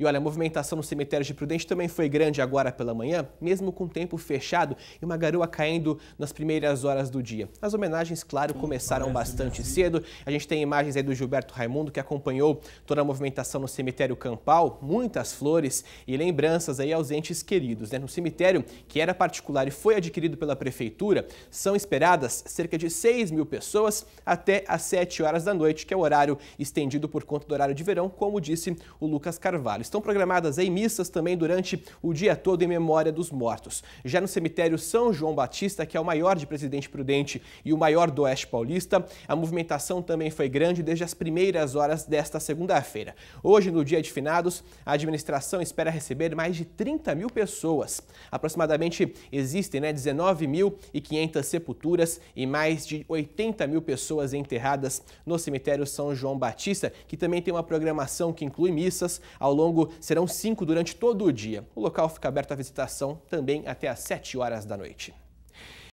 E olha, a movimentação no cemitério de Prudente também foi grande agora pela manhã, mesmo com o tempo fechado e uma garoa caindo nas primeiras horas do dia. As homenagens, claro, começaram bastante cedo. A gente tem imagens aí do Gilberto Raimundo, que acompanhou toda a movimentação no cemitério Campal, muitas flores e lembranças aí aos entes queridos. Né? No cemitério, que era particular e foi adquirido pela prefeitura, são esperadas cerca de 6 mil pessoas até às 7 horas da noite, que é o horário estendido por conta do horário de verão, como disse o Lucas Carvalho. Estão programadas em missas também durante o dia todo em memória dos mortos. Já no cemitério São João Batista, que é o maior de Presidente Prudente e o maior do Oeste Paulista, a movimentação também foi grande desde as primeiras horas desta segunda-feira. Hoje, no dia de finados, a administração espera receber mais de 30 mil pessoas. Aproximadamente existem né, 19.500 sepulturas e mais de 80 mil pessoas enterradas no cemitério São João Batista, que também tem uma programação que inclui missas ao longo longo, serão cinco durante todo o dia. O local fica aberto à visitação também até às 7 horas da noite.